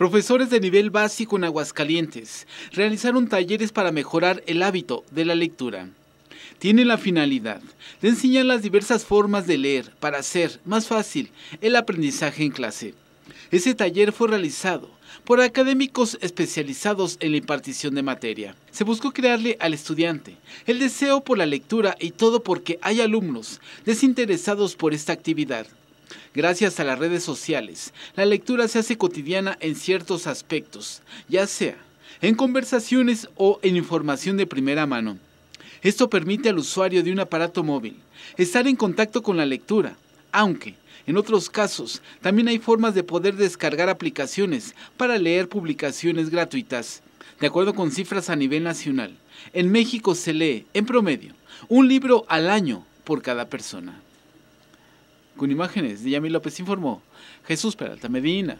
Profesores de nivel básico en Aguascalientes realizaron talleres para mejorar el hábito de la lectura. Tiene la finalidad de enseñar las diversas formas de leer para hacer más fácil el aprendizaje en clase. Ese taller fue realizado por académicos especializados en la impartición de materia. Se buscó crearle al estudiante el deseo por la lectura y todo porque hay alumnos desinteresados por esta actividad gracias a las redes sociales, la lectura se hace cotidiana en ciertos aspectos, ya sea en conversaciones o en información de primera mano. Esto permite al usuario de un aparato móvil estar en contacto con la lectura, aunque en otros casos también hay formas de poder descargar aplicaciones para leer publicaciones gratuitas. De acuerdo con cifras a nivel nacional, en México se lee, en promedio, un libro al año por cada persona. Con imágenes de López informó Jesús Peralta Medina.